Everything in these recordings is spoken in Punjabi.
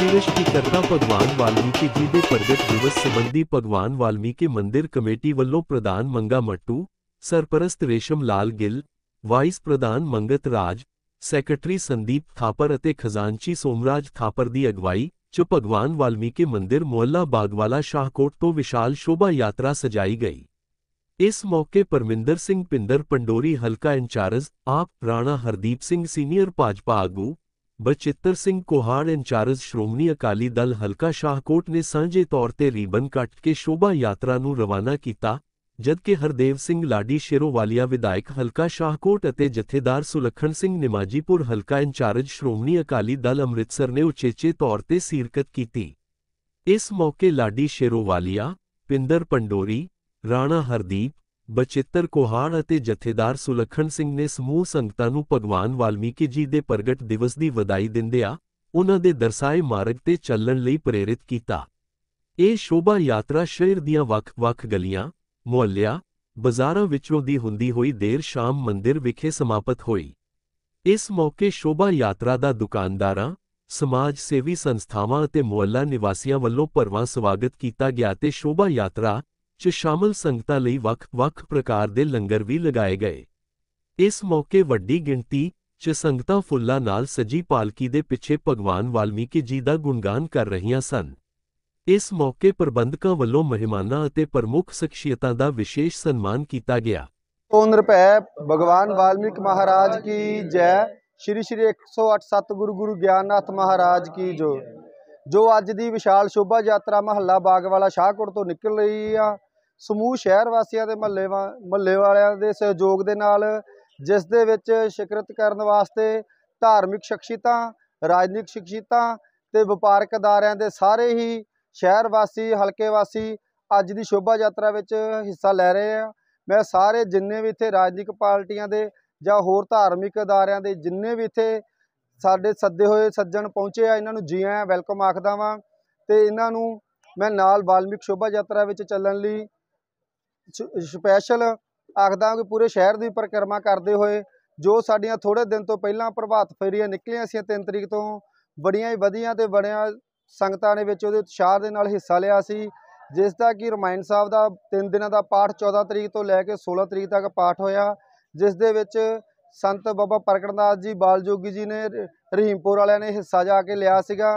सृष्टि करता भगवान वाल्मीकि जी के प्रगट दिवस संबंधी भगवान वाल्मीकि मंदिर कमेटी वालों प्रधान मंगा मट्टू सरपरस्त रेशम लाल गिल वाइस प्रधान मंगत राज सैकटरी संदीप थापर अते खजानची सोमराज थापर की अगवाई च भगवान वाल्मीकि मंदिर मुहला बागवाला शाहकोट तो विशाल शोभा यात्रा सजाई गई इस मौके परमिंदर सिंह पिंदर पंडोरी हलका इंचार्ज आप राणा हरदीप सिंह सीनियर भाजपा आगू ਬਚਿੱਤਰ ਸਿੰਘ ਕੋਹਾੜ ਇੰਚਾਰਜ ਸ਼੍ਰੋਮਣੀ ਅਕਾਲੀ ਦਲ ਹਲਕਾ ਸ਼ਾਹਕੋਟ ਨੇ ਸਾਂਝੇ ਤੌਰ ਤੇ ਰੀਬਨ ਕੱਟ ਕੇ ਸ਼ੋਭਾ ਯਾਤਰਾ ਨੂੰ ਰਵਾਨਾ ਕੀਤਾ ਜਦਕਿ ਹਰਦੇਵ ਸਿੰਘ ਲਾਡੀ ਸ਼ੇਰੋਵਾਲੀਆ ਵਿਧਾਇਕ ਹਲਕਾ ਸ਼ਾਹਕੋਟ ਅਤੇ ਜਥੇਦਾਰ ਸੁਲੱਖਣ ਸਿੰਘ ਨਿਮਾਜੀਪੁਰ ਹਲਕਾ ਇੰਚਾਰਜ ਸ਼੍ਰੋਮਣੀ ਅਕਾਲੀ ਦਲ ਅੰਮ੍ਰਿਤਸਰ ਨੇ ਉਚੇਚੇ ਤੌਰ ਤੇ ਸਿਰਕਤ ਕੀਤੀ ਇਸ ਮੌਕੇ ਲਾਡੀ ਸ਼ੇਰੋਵਾਲੀਆ ਪਿੰਦਰ ਪੰਡੋਰੀ ਰਾਣਾ ਹਰਦੀਪ ਬਚਿੱਤਰ ਕੋਹਾਣ ਅਤੇ ਜਥੇਦਾਰ ਸੁਲੱਖਣ ਸਿੰਘ ਨੇ ਸਮੂਹ ਸੰਗਤਾਂ ਨੂੰ ਭਗਵਾਨ ਵਾਲਮੀਕਿ ਜੀ ਦੇ ਪ੍ਰਗਟ ਦਿਵਸ ਦੀ ਵਧਾਈ ਦਿੰਦਿਆਂ ਉਹਨਾਂ ਦੇ ਦਰਸਾਏ ਮਾਰਗ ਤੇ ਚੱਲਣ ਲਈ ਪ੍ਰੇਰਿਤ ਕੀਤਾ ਇਹ ਸ਼ੋਭਾ ਯਾਤਰਾ ਸ਼ਹਿਰ ਦੀਆਂ ਵੱਖ-ਵੱਖ ਗਲੀਆਂ, ਮੁਹੱਲਿਆਂ, ਬਾਜ਼ਾਰਾਂ ਵਿੱਚੋਂ ਦੀ ਹੁੰਦੀ ਹੋਈ ਦੇਰ ਸ਼ਾਮ ਮੰਦਿਰ ਵਿਖੇ ਸਮਾਪਤ ਹੋਈ। ਇਸ ਮੌਕੇ ਸ਼ੋਭਾ ਯਾਤਰਾ ਦਾ ਦੁਕਾਨਦਾਰਾਂ, ਸਮਾਜ ਸੇਵੀ ਸੰਸਥਾਵਾਂ ਅਤੇ ਮੁਹੱਲਾ ਨਿਵਾਸੀਆਂ ਵੱਲੋਂ ਭਰਵਾਂ ਸਵਾਗਤ ਕੀਤਾ ਗਿਆ ਤੇ ਸ਼ੋਭਾ ਯਾਤਰਾ ਚ ਸ਼ਾਮਲ ਸੰਗਤਾਂ ਲਈ ਵੱਖ-ਵੱਖ ਪ੍ਰਕਾਰ ਦੇ ਲੰਗਰ ਵੀ ਲਗਾਏ ਗਏ ਇਸ ਮੌਕੇ ਵੱਡੀ ਗਿਣਤੀ ਚ ਸੰਗਤਾਂ ਫੁੱਲਾਂ ਨਾਲ ਸਜੀ ਪਾਲਕੀ ਦੇ ਪਿੱਛੇ ਭਗਵਾਨ ਵਾਲਮੀਕੀ ਜੀ ਦਾ ਗੁਣਗਾਨ ਕਰ ਰਹੀਆਂ ਸਨ ਇਸ ਮੌਕੇ ਪ੍ਰਬੰਧਕਾਂ ਵੱਲੋਂ ਮਹਿਮਾਨਾਂ ਅਤੇ ਪ੍ਰਮੁੱਖ ਸ਼ਖਸੀਅਤਾਂ ਦਾ ਵਿਸ਼ੇਸ਼ ਸਨਮਾਨ ਕੀਤਾ ਗਿਆ 100 ਰੁਪਏ ਭਗਵਾਨ ਵਾਲਮੀਕ ਮਹਾਰਾਜ ਕੀ ਜੈ ਸ਼੍ਰੀ ਸ਼੍ਰੀ 108 ਸਤਿਗੁਰੂ ਗੁਰੂ ਗਿਆਨਨਾਥ ਮਹਾਰਾਜ ਕੀ ਜੋ ਜੋ ਅੱਜ ਦੀ ਵਿਸ਼ਾਲ ਸ਼ੋਭਾ ਯਾਤਰਾ ਮਹੱਲਾ ਬਾਗ ਵਾਲਾ ਸ਼ਾਹਕੋਟ ਤੋਂ ਨਿਕਲ ਰਹੀ ਆ ਸਮੂਹ ਸ਼ਹਿਰ ਵਾਸੀਆਂ ਦੇ ਮਹੱਲੇ ਮਹੱਲੇ ਵਾਲਿਆਂ ਦੇ ਸਹਿਯੋਗ ਦੇ ਨਾਲ ਜਿਸ ਦੇ ਵਿੱਚ ਸ਼ਿਕਰਤ ਕਰਨ ਵਾਸਤੇ ਧਾਰਮਿਕ ਸ਼ਖਸੀਅਤਾਂ ਰਾਜਨੀਤਿਕ ਸ਼ਖਸੀਅਤਾਂ ਤੇ ਵਪਾਰਕ ਅਦਾਰਿਆਂ ਦੇ ਸਾਰੇ ਹੀ ਸ਼ਹਿਰ ਵਾਸੀ ਹਲਕੇ ਵਾਸੀ ਅੱਜ ਦੀ ਸ਼ੋਭਾ ਯਾਤਰਾ ਵਿੱਚ ਹਿੱਸਾ ਲੈ ਰਹੇ ਆ ਮੈਂ ਸਾਰੇ ਜਿੰਨੇ ਵੀ ਇੱਥੇ ਰਾਜਨੀਤਿਕ ਪਾਰਟੀਆਂ ਦੇ ਜਾਂ ਹੋਰ ਧਾਰਮਿਕ ਅਦਾਰਿਆਂ ਦੇ ਜਿੰਨੇ ਵੀ ਇੱਥੇ ਸਾਡੇ ਸੱਦੇ ਹੋਏ ਸੱਜਣ ਪਹੁੰਚੇ ਆ ਇਹਨਾਂ ਨੂੰ ਜੀ ਆਇਆਂ ਵੈਲਕਮ ਆਖਦਾ ਵਾਂ ਤੇ ਇਹਨਾਂ ਨੂੰ ਮੈਂ ਨਾਲ ਵਾਲਮੀਕ ਸ਼ੋਭਾ ਯਾਤਰਾ ਵਿੱਚ ਚੱਲਣ ਲਈ ਸਪੈਸ਼ਲ ਆਖਦਾ ਕਿ ਪੂਰੇ ਸ਼ਹਿਰ ਦੀ ਪਰਿਕਰਮਾ ਕਰਦੇ ਹੋਏ ਜੋ ਸਾਡੀਆਂ ਥੋੜੇ ਦਿਨ ਤੋਂ ਪਹਿਲਾਂ ਪ੍ਰਭਾਤ ਫੇਰੀਆਂ ਨਿਕਲੀਆਂ ਸੀ 3 ਤਰੀਕ ਤੋਂ ਬੜੀਆਂ ਹੀ ਵਧੀਆਂ ਤੇ ਬੜੀਆਂ ਸੰਗਤਾਂ ਨੇ ਵਿੱਚ ਉਹਦੇ ਉਤਸ਼ਾਹ ਦੇ ਨਾਲ ਹਿੱਸਾ ਲਿਆ ਸੀ ਜਿਸ ਦਾ ਕਿ ਰਮਾਇਣ ਸਾਹਿਬ ਦਾ 3 ਦਿਨਾਂ ਦਾ ਪਾਠ 14 ਤਰੀਕ ਤੋਂ ਲੈ ਕੇ 16 ਤਰੀਕ ਤੱਕ ਪਾਠ ਹੋਇਆ ਜਿਸ ਦੇ ਵਿੱਚ ਸੰਤ ਬਾਬਾ ਪ੍ਰਕਟਨਾਥ ਜੀ ਬਾਲਜੋਗੀ ਜੀ ਨੇ ਰਹੀਮਪੁਰ ਵਾਲਿਆਂ ਨੇ ਹਿੱਸਾ ਜਾ ਕੇ ਲਿਆ ਸੀਗਾ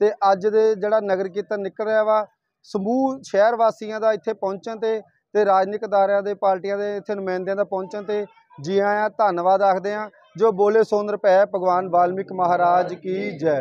ਤੇ ਅੱਜ ਦੇ ਜਿਹੜਾ ਨਗਰ ਕੀਰਤਨ ਨਿਕਲ ਰਿਹਾ ਵਾ ਸਮੂਹ ਸ਼ਹਿਰ ਵਾਸੀਆਂ ਦਾ ਇੱਥੇ ਪਹੁੰਚਣ ਤੇ ਤੇ ਰਾਜਨੀਤਿਕ ਅਦਾਰਿਆਂ ਦੇ ਪਾਰਟੀਆਂ ਦੇ ਇੱਥੇ ਨੁਮਾਇੰਦਿਆਂ ਦਾ ਪਹੁੰਚਣ ਤੇ ਜੀ ਆਇਆਂ ਧੰਨਵਾਦ ਆਖਦੇ ਆਂ ਜੋ ਬੋਲੇ ਸੋਨ ਰੁਪਏ ਭਗਵਾਨ ਵਾਲਮੀਕ ਮਹਾਰਾਜ ਕੀ ਜੈ